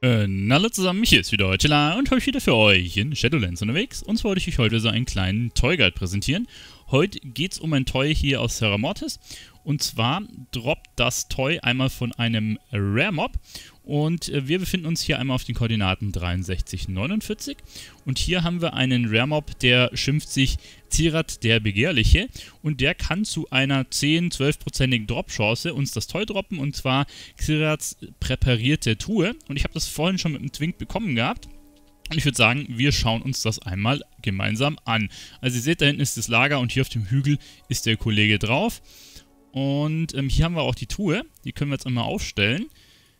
Ähm, hallo zusammen, hier ist wieder Heutela und heute wieder für euch in Shadowlands unterwegs. Und zwar wollte ich euch heute so einen kleinen Toy Guide präsentieren. Heute geht es um ein Toy hier aus Serra Mortis. Und zwar droppt das Toy einmal von einem Rare Mob. Und äh, wir befinden uns hier einmal auf den Koordinaten 63, 49. Und hier haben wir einen Rare Mob, der schimpft sich Zierat der Begehrliche und der kann zu einer 10-12%igen Drop-Chance uns das Toll droppen und zwar Zierats präparierte Truhe und ich habe das vorhin schon mit dem Twink bekommen gehabt. Und ich würde sagen, wir schauen uns das einmal gemeinsam an. Also ihr seht, da hinten ist das Lager und hier auf dem Hügel ist der Kollege drauf. Und ähm, hier haben wir auch die Truhe. Die können wir jetzt einmal aufstellen.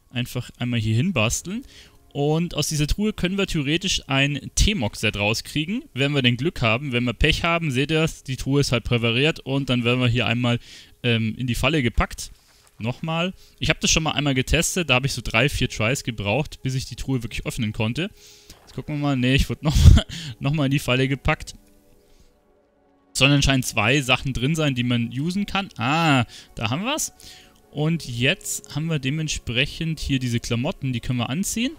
Einfach einmal hier hin basteln und aus dieser Truhe können wir theoretisch ein T-Mox-Set rauskriegen, wenn wir den Glück haben. Wenn wir Pech haben, seht ihr es, die Truhe ist halt präpariert und dann werden wir hier einmal ähm, in die Falle gepackt. Nochmal. Ich habe das schon mal einmal getestet, da habe ich so drei, vier Tries gebraucht, bis ich die Truhe wirklich öffnen konnte. Jetzt gucken wir mal. Ne, ich wurde nochmal noch mal in die Falle gepackt. sollen anscheinend zwei Sachen drin sein, die man usen kann. Ah, da haben wir es. Und jetzt haben wir dementsprechend hier diese Klamotten, die können wir anziehen.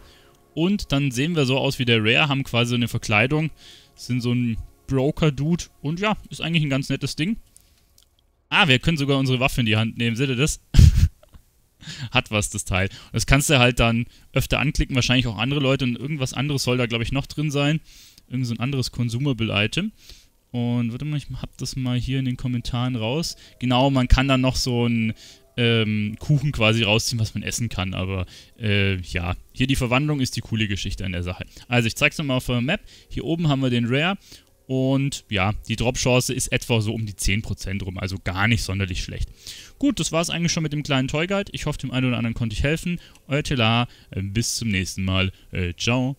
Und dann sehen wir so aus wie der Rare, haben quasi so eine Verkleidung, sind so ein Broker-Dude. Und ja, ist eigentlich ein ganz nettes Ding. Ah, wir können sogar unsere Waffe in die Hand nehmen, seht ihr das? Hat was, das Teil. Das kannst du halt dann öfter anklicken, wahrscheinlich auch andere Leute. Und irgendwas anderes soll da, glaube ich, noch drin sein. Irgend so ein anderes Consumable-Item. Und warte mal, ich hab das mal hier in den Kommentaren raus. Genau, man kann dann noch so ein ähm, Kuchen quasi rausziehen, was man essen kann. Aber äh, ja, hier die Verwandlung ist die coole Geschichte an der Sache. Also ich zeig's nochmal auf der Map. Hier oben haben wir den Rare. Und ja, die Drop-Chance ist etwa so um die 10% rum, also gar nicht sonderlich schlecht. Gut, das war es eigentlich schon mit dem kleinen Toy Guide. Ich hoffe, dem einen oder anderen konnte ich helfen. Euer Tela, äh, bis zum nächsten Mal. Äh, ciao.